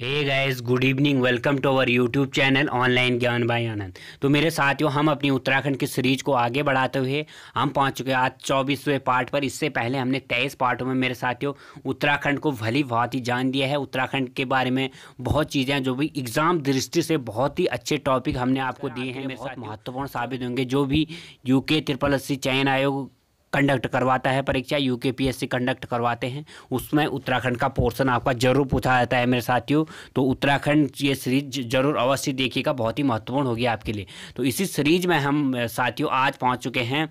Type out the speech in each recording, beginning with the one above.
hey guys good evening welcome to our YouTube channel online Gyan भाई आनंद तो मेरे साथियों हम अपनी उत्तराखंड की सीरीज को आगे बढ़ाते हुए हम पहुंच चुके हैं आज चौबीसवें पार्ट पर इससे पहले हमने तेईस पार्टों में मेरे साथियों उत्तराखंड को भली बहुत ही जान दिया है उत्तराखंड के बारे में बहुत चीज़ें जो भी एग्ज़ाम दृष्टि से बहुत ही अच्छे टॉपिक हमने आपको दिए हैं मेरे साथ महत्वपूर्ण साबित होंगे जो भी के त्रिपल अस्सी चयन आयोग कंडक्ट करवाता है परीक्षा यू के कंडक्ट करवाते हैं उसमें उत्तराखंड का पोर्सन आपका जरूर पूछा जाता है मेरे साथियों तो उत्तराखंड ये सीरीज जरूर अवश्य देखिएगा बहुत ही महत्वपूर्ण होगी आपके लिए तो इसी सीरीज में हम साथियों आज पहुँच चुके हैं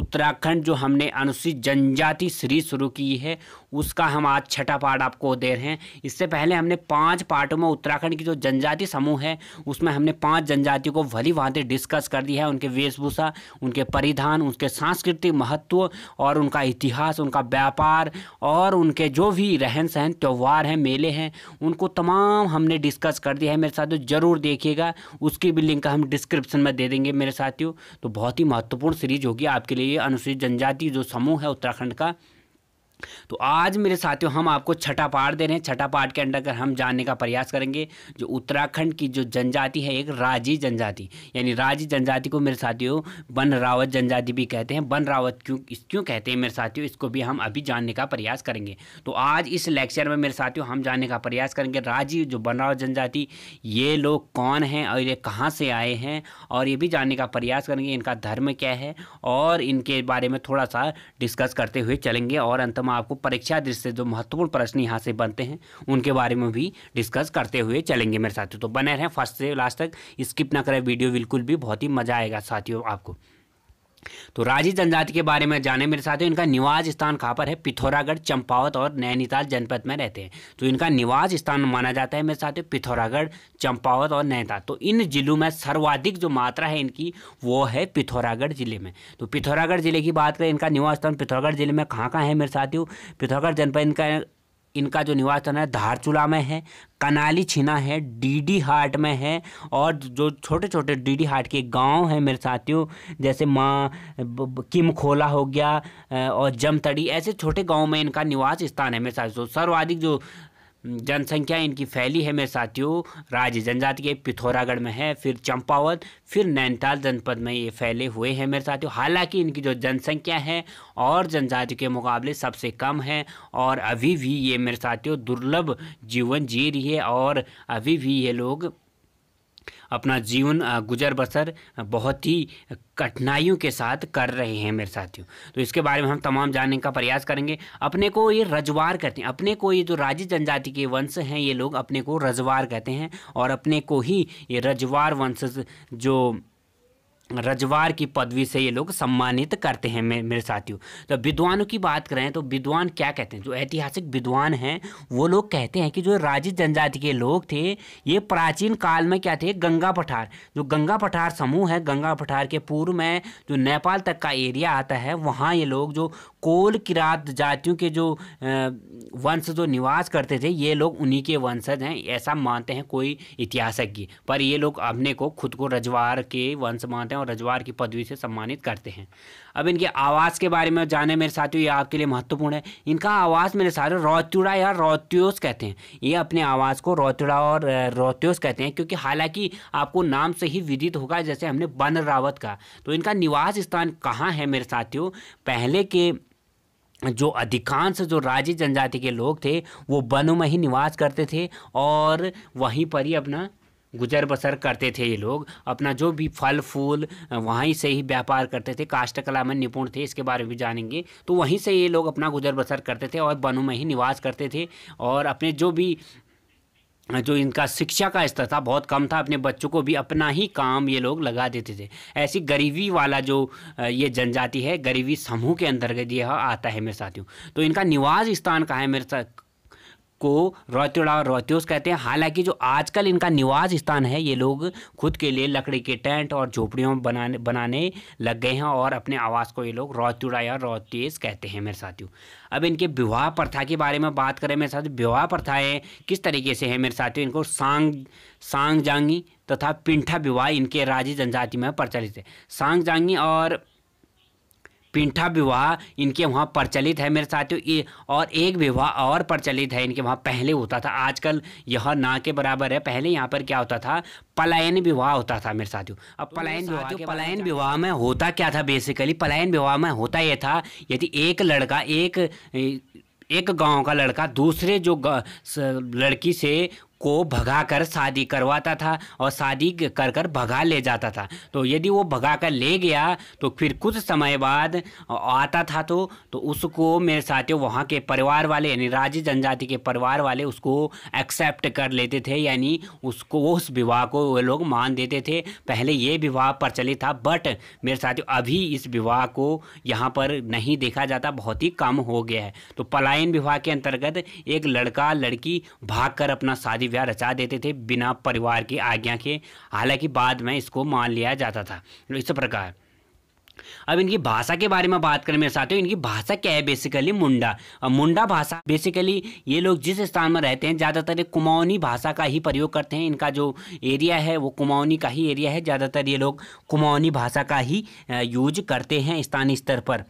उत्तराखंड जो हमने अनुसूचित जनजाति सीरीज शुरू की है उसका हम आज छठा पार्ट आपको दे रहे हैं इससे पहले हमने पांच पार्टों में उत्तराखंड की जो जनजाति समूह है उसमें हमने पांच जनजातियों को भली भांति डिस्कस कर दिया है उनके वेशभूषा उनके परिधान उनके सांस्कृतिक महत्व और उनका इतिहास उनका व्यापार और उनके जो भी रहन सहन त्यौहार हैं मेले हैं उनको तमाम हमने डिस्कस कर दिया है मेरे साथियों ज़रूर देखिएगा उसकी भी लिंक हम डिस्क्रिप्शन में दे देंगे मेरे साथियों तो बहुत ही महत्वपूर्ण सीरीज होगी आपके लिए है अनुसूचित जनजाति जो समूह है उत्तराखंड का तो आज मेरे साथियों हम आपको छठा पाठ दे रहे हैं छठा पाठ के अंडर हम जानने का प्रयास करेंगे जो उत्तराखंड की जो जनजाति है एक राजी जनजाति यानी राजी जनजाति को मेरे साथियों बन रावत जनजाति भी कहते हैं बन रावत क्यों क्यों कहते हैं मेरे साथियों इसको भी हम अभी जानने का प्रयास करेंगे तो आज इस लेक्चर में मेरे साथियों हम जानने का प्रयास करेंगे राजी जो बन रावत जनजाति ये लोग कौन हैं और ये कहाँ से आए हैं और ये भी जानने का प्रयास करेंगे इनका धर्म क्या है और इनके बारे में थोड़ा सा डिस्कस करते हुए चलेंगे और अंत में आपको परीक्षा दृष्टि से जो महत्वपूर्ण प्रश्न यहाँ से बनते हैं उनके बारे में भी डिस्कस करते हुए चलेंगे मेरे साथियों तो बने रहें फर्स्ट से लास्ट तक स्किप ना करें वीडियो बिल्कुल भी बहुत ही मज़ा आएगा साथियों आपको तो राजी जनजाति के बारे में जाने मेरे साथ इनका निवास स्थान कहाँ पर है पिथौरागढ़ चंपावत और नैनीताल जनपद में रहते हैं तो इनका निवास स्थान माना जाता है मेरे साथ पिथौरागढ़ चंपावत और नैनीताल तो इन जिलों में सर्वाधिक जो मात्रा है इनकी वो है पिथौरागढ़ जिले में तो पिथौरागढ़ जिले की बात करें इनका निवास स्थान पिथौरागढ़ जिले में कहाँ कहाँ है मेरे साथियों पिथौरागढ़ जनपद इनका इनका जो निवास स्थान है धारचूला में है कनाली छीना है डीडी हाट में है और जो छोटे छोटे डीडी हाट के गांव हैं मेरे साथियों जैसे माँ किम खोला हो गया और जमतड़ी ऐसे छोटे गांव में इनका निवास स्थान है मेरे साथियों सर्वाधिक जो हम्म, जनसंख्या इनकी फैली है मेरे साथियों राज्य जनजाति के पिथौरागढ़ में है फिर चंपावत फिर नैनीताल जनपद में ये फैले हुए हैं मेरे साथियों हालांकि इनकी जो जनसंख्या है और जनजाति के मुकाबले सबसे कम है और अभी भी ये मेरे साथियों दुर्लभ जीवन जी रही है और अभी भी ये लोग अपना जीवन गुजर बसर बहुत ही कठिनाइयों के साथ कर रहे हैं मेरे साथियों तो इसके बारे में हम तमाम जानने का प्रयास करेंगे अपने को ये रजवार कहते हैं अपने को ये जो राजी जनजाति के वंश हैं ये लोग अपने को रजवार कहते हैं और अपने को ही ये रजवार वंश जो रजवार की पदवी से ये लोग सम्मानित करते हैं मे, मेरे साथियों तो विद्वानों की बात करें तो विद्वान क्या कहते हैं जो ऐतिहासिक विद्वान हैं वो लोग कहते हैं कि जो राजी जनजाति के लोग थे ये प्राचीन काल में क्या थे गंगा पठार जो गंगा पठार समूह है गंगा पठार के पूर्व में जो नेपाल तक का एरिया आता है वहाँ ये लोग जो कोल किरात जातियों के जो वंश जो निवास करते थे ये लोग उन्हीं के वंशज हैं ऐसा मानते हैं कोई इतिहासज्ञ पर ये लोग अपने को खुद को रजवार के वंश मानते करते हैं और रजवार की पदवी से सम्मानित करते हैं अब इनके आवाज़ के बारे में जाने मेरे साथियों ये आपके लिए महत्वपूर्ण है इनका आवाज़ मेरे साथ रौतुड़ा या रोत्योस कहते हैं ये अपने आवाज़ को रौतुड़ा और रोत्योस कहते हैं क्योंकि हालांकि आपको नाम से ही विदित होगा जैसे हमने बन रावत का तो इनका निवास स्थान कहाँ है मेरे साथियों पहले के जो अधिकांश जो राज्य जनजाति के लोग थे वो वनों में ही निवास करते थे और वहीं पर ही अपना गुजर बसर करते थे ये लोग अपना जो भी फल फूल वहीं से ही व्यापार करते थे काष्टकला में निपुण थे इसके बारे में भी जानेंगे तो वहीं से ये लोग अपना गुजर बसर करते थे और वनों में ही निवास करते थे और अपने जो भी जो इनका शिक्षा का स्तर था बहुत कम था अपने बच्चों को भी अपना ही काम ये लोग लगा देते थे ऐसी गरीबी वाला जो ये जनजाति है गरीबी समूह के अंतर्गत यह आता है मेरे साथियों तो इनका निवास स्थान कहाँ है मेरे साथ को रोत्योड़ा और रोत्योस कहते हैं हालांकि जो आजकल इनका निवास स्थान है ये लोग खुद के लिए लकड़ी के टेंट और झोपड़ियों बनाने बनाने लग गए हैं और अपने आवास को ये लोग रोत्युड़ा या रोत्येस कहते हैं मेरे साथियों अब इनके विवाह प्रथा के बारे में बात करें मेरे साथ विवाह प्रथाएँ किस तरीके से हैं मेरे साथियों इनको सांग सांग जांगी तथा पिंठा विवाह इनके राज्य जनजाति में प्रचलित है सांग जांगी और पिंठा विवाह इनके वहाँ प्रचलित है मेरे साथियों ये और एक विवाह और प्रचलित है इनके वहाँ पहले होता था आजकल यह ना के बराबर है पहले यहाँ पर क्या होता था पलायन विवाह होता था मेरे साथियों अब तो पलायन विवाह पलायन विवाह में होता क्या था बेसिकली पलायन विवाह में होता यह था यदि एक लड़का एक एक गांव का लड़का दूसरे जो लड़की से को भगा कर शादी करवाता था और शादी कर कर भगा ले जाता था तो यदि वो भगा कर ले गया तो फिर कुछ समय बाद आता था तो तो उसको मेरे साथियों वहाँ के परिवार वाले यानी राज्य जनजाति के परिवार वाले उसको एक्सेप्ट कर लेते थे यानी उसको उस विवाह को वो लोग मान देते थे पहले ये विवाह प्रचलित था बट मेरे साथियों अभी इस विवाह को यहाँ पर नहीं देखा जाता बहुत ही कम हो गया है तो पलायन विवाह के अंतर्गत एक लड़का लड़की भाग कर अपना शादी प्रतिज्ञा रचा देते थे बिना परिवार की आज्ञा के हालांकि बाद में इसको मान लिया जाता था इस प्रकार अब इनकी भाषा के बारे में बात करें मेरे साथियों इनकी भाषा क्या है बेसिकली मुंडा मुंडा भाषा बेसिकली ये लोग जिस स्थान में रहते हैं ज़्यादातर कुमाऊनी भाषा का ही प्रयोग करते हैं इनका जो एरिया है वो कुमाऊनी का ही एरिया है ज़्यादातर ये लोग कुमाऊनी भाषा का ही यूज करते हैं स्थानीय स्तर पर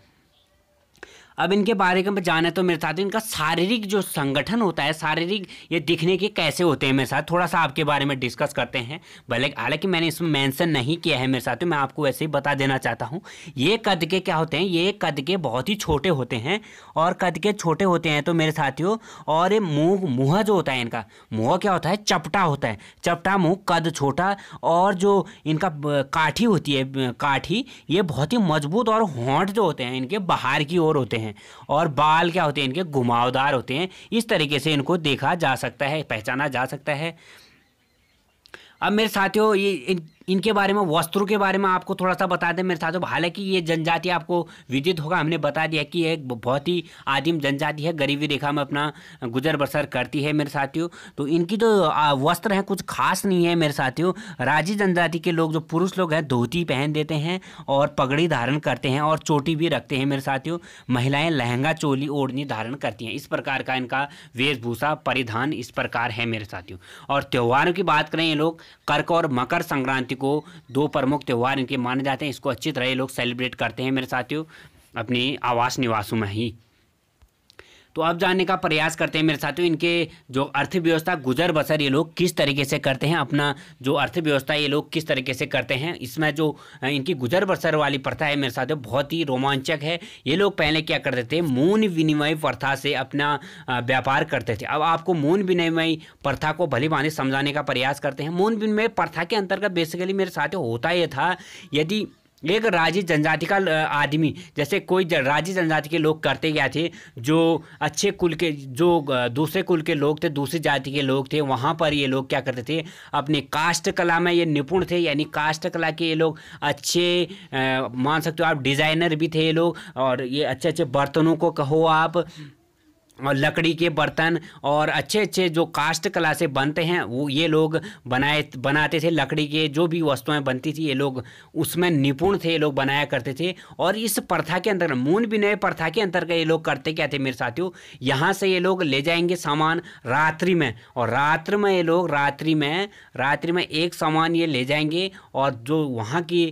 अब इनके बारे में जाना तो मेरे साथ इनका शारीरिक जो संगठन होता है शारीरिक ये दिखने के कैसे होते हैं मेरे साथ थोड़ा सा आपके बारे में डिस्कस करते हैं भले हालांकि मैंने इसमें मेंशन नहीं किया है मेरे साथ मैं आपको वैसे ही बता देना चाहता हूँ ये कद के क्या होते हैं ये कद के बहुत ही छोटे होते हैं और कद के छोटे होते हैं तो मेरे साथियों और ये मुँह मुँह जो होता है इनका मुँह क्या होता है चपटा होता है चपटा मुँह कद छोटा और जो इनका काठी होती है काठी ये बहुत ही मजबूत और होंठ जो होते हैं इनके बाहर की ओर होते हैं हैं और बाल क्या होते हैं इनके घुमावदार होते हैं इस तरीके से इनको देखा जा सकता है पहचाना जा सकता है अब मेरे साथियों ये इनके बारे में वस्त्रों के बारे में आपको थोड़ा सा बता दें मेरे साथियों हालांकि ये जनजाति आपको विदित होगा हमने बता दिया कि एक बहुत ही आदिम जनजाति है गरीबी रेखा में अपना गुजर बसर करती है मेरे साथियों तो इनकी जो वस्त्र हैं कुछ खास नहीं है मेरे साथियों राजी जनजाति के लोग जो पुरुष लोग हैं धोती पहन देते हैं और पगड़ी धारण करते हैं और चोटी भी रखते हैं मेरे साथियों महिलाएँ लहंगा चोली ओढ़नी धारण करती हैं इस प्रकार का इनका वेशभूषा परिधान इस प्रकार है मेरे साथियों और त्योहारों की बात करें ये लोग कर्क और मकर संक्रांति विसाखी को दो प्रमुख त्यौहार इनके माने जाते हैं इसको अच्छी तरह ये लोग सेलिब्रेट करते हैं मेरे साथियों अपने आवास निवासों में ही तो अब जानने का प्रयास करते हैं मेरे साथियों इनके जो अर्थव्यवस्था गुजर बसर ये लोग किस तरीके से करते हैं अपना जो अर्थव्यवस्था ये लोग किस तरीके से करते हैं इसमें जो इनकी गुजर बसर वाली प्रथा है मेरे साथियों बहुत ही रोमांचक है ये लोग पहले क्या करते थे मून विनिमय प्रथा से अपना व्यापार करते थे अब आपको मून विनिमय प्रथा को भली भांति समझाने का प्रयास करते हैं मून विनिमय प्रथा के अंतर्गत बेसिकली मेरे साथियों होता यह था यदि एक राज्य जनजाति का आदमी जैसे कोई राज्य जनजाति के लोग करते क्या थे जो अच्छे कुल के जो दूसरे कुल के लोग थे दूसरी जाति के लोग थे वहाँ पर ये लोग क्या करते थे अपने कास्ट कला में ये निपुण थे यानी कास्ट कला के ये लोग अच्छे मान सकते हो आप डिज़ाइनर भी थे ये लोग और ये अच्छे अच्छे बर्तनों को कहो आप और लकड़ी के बर्तन और अच्छे अच्छे जो कास्ट कला से बनते हैं वो ये लोग बनाए बनाते थे लकड़ी के जो भी वस्तुएं बनती थी ये लोग उसमें निपुण थे ये लोग बनाया करते थे और इस प्रथा के अंदर मून विनय प्रथा के अंतर्गत ये लोग करते क्या थे मेरे साथियों यहाँ से ये लोग ले जाएंगे सामान रात्रि में और रात्र में ये लोग रात्रि में रात्रि में एक सामान ये ले जाएंगे और जो वहाँ की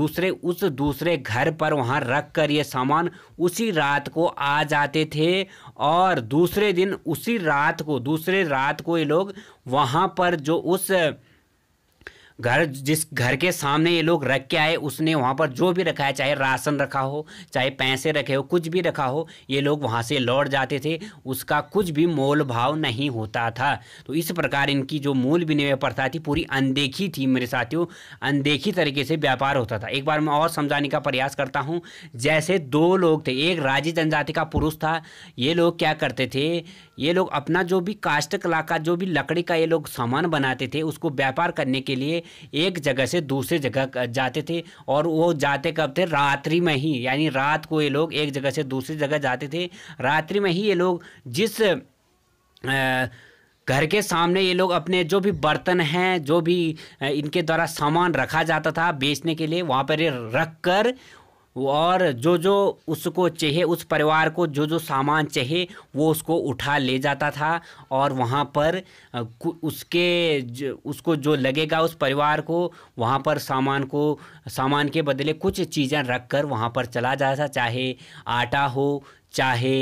दूसरे उस दूसरे घर पर वहाँ रख कर ये सामान उसी रात को आ जाते थे और दूसरे दिन उसी रात को दूसरे रात को ये लोग वहाँ पर जो उस घर जिस घर के सामने ये लोग रख के आए उसने वहाँ पर जो भी रखा है चाहे राशन रखा हो चाहे पैसे रखे हो कुछ भी रखा हो ये लोग वहाँ से लौट जाते थे उसका कुछ भी मोल भाव नहीं होता था तो इस प्रकार इनकी जो मूल विनिमय प्रथा थी पूरी अनदेखी थी मेरे साथियों अनदेखी तरीके से व्यापार होता था एक बार मैं और समझाने का प्रयास करता हूँ जैसे दो लोग थे एक राजी जनजाति का पुरुष था ये लोग क्या करते थे ये लोग अपना जो भी काष्ट कला का जो भी लकड़ी का ये लोग सामान बनाते थे उसको व्यापार करने के लिए एक जगह से दूसरे जगह जाते थे और वो जाते कब थे रात्रि में ही यानी रात को ये लोग एक जगह से दूसरी जगह जाते थे रात्रि में ही ये लोग जिस आ, घर के सामने ये लोग अपने जो भी बर्तन हैं जो भी इनके द्वारा सामान रखा जाता था बेचने के लिए वहाँ पर ये रख कर और जो जो उसको चाहिए उस परिवार को जो जो सामान चाहिए वो उसको उठा ले जाता था और वहाँ पर उसके ज, उसको जो लगेगा उस परिवार को वहाँ पर सामान को सामान के बदले कुछ चीज़ें रख कर वहाँ पर चला जाता चाहे आटा हो चाहे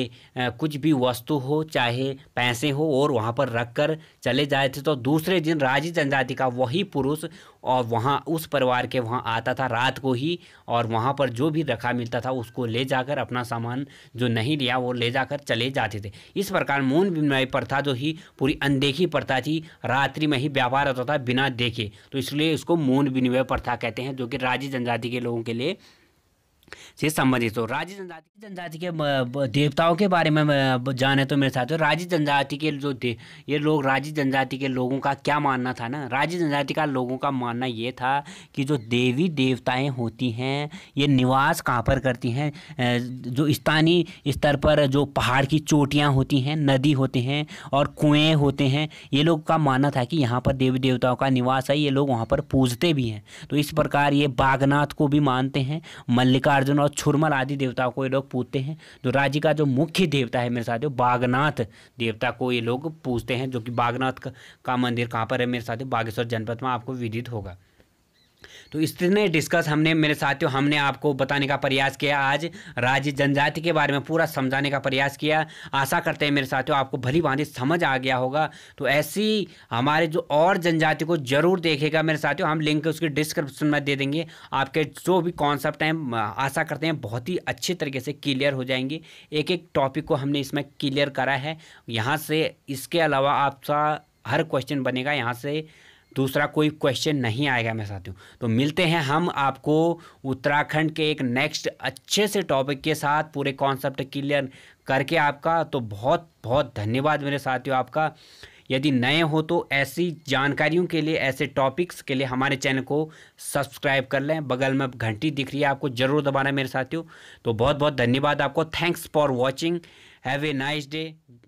कुछ भी वस्तु हो चाहे पैसे हो और वहाँ पर रख कर चले जाए थे तो दूसरे दिन राजी जनजाति का वही पुरुष और वहाँ उस परिवार के वहाँ आता था रात को ही और वहाँ पर जो भी रखा मिलता था उसको ले जाकर अपना सामान जो नहीं लिया वो ले जाकर चले जाते थे इस प्रकार मौन विनिमय प्रथा जो ही पूरी अनदेखी प्रथा थी रात्रि में ही व्यापार होता था बिना देखे तो इसलिए इसको मौन विनिमय प्रथा कहते हैं जो कि राज्य जनजाति के लोगों के लिए से संबंधित हो तो राज्य जनजाति जनजाति के देवताओं के बारे में जाने तो मेरे साथ तो राज्य जनजाति के जो ये लोग राज्य जनजाति के लोगों का क्या मानना था ना राज्य जनजाति का लोगों का मानना ये था कि जो देवी देवताएं होती हैं ये निवास कहाँ पर करती हैं जो स्थानीय स्तर पर जो पहाड़ की चोटियाँ होती हैं नदी होते हैं और कुएँ होते हैं ये लोग का मानना था कि यहाँ पर देवी देवताओं का निवास है ये लोग वहाँ पर पूजते भी हैं तो इस प्रकार ये बागनाथ को भी मानते हैं मल्लिका अर्जुन और छुरमल आदि देवताओं को ये लोग पूजते हैं जो राज्य का जो मुख्य देवता है मेरे साथियों बागनाथ देवता को ये लोग पूजते हैं जो कि बागनाथ का, मंदिर कहाँ पर है मेरे साथियों बागेश्वर जनपद में आपको विदित होगा तो इस तरह डिस्कस हमने मेरे साथियों हमने आपको बताने का प्रयास किया आज राज्य जनजाति के बारे में पूरा समझाने का प्रयास किया आशा करते हैं मेरे साथियों आपको भली भांति समझ आ गया होगा तो ऐसी हमारे जो और जनजाति को जरूर देखेगा मेरे साथियों हम लिंक उसकी डिस्क्रिप्शन में दे देंगे आपके जो भी कॉन्सेप्ट हैं आशा करते हैं बहुत ही अच्छे तरीके से क्लियर हो जाएंगे एक एक टॉपिक को हमने इसमें क्लियर करा है यहाँ से इसके अलावा आपका हर क्वेश्चन बनेगा यहाँ से दूसरा कोई क्वेश्चन नहीं आएगा मेरे साथियों तो मिलते हैं हम आपको उत्तराखंड के एक नेक्स्ट अच्छे से टॉपिक के साथ पूरे कॉन्सेप्ट क्लियर करके आपका तो बहुत बहुत धन्यवाद मेरे साथियों आपका यदि नए हो तो ऐसी जानकारियों के लिए ऐसे टॉपिक्स के लिए हमारे चैनल को सब्सक्राइब कर लें बगल में घंटी दिख रही है आपको ज़रूर दबाना मेरे साथियों तो बहुत बहुत धन्यवाद आपको thanks for watching have a nice day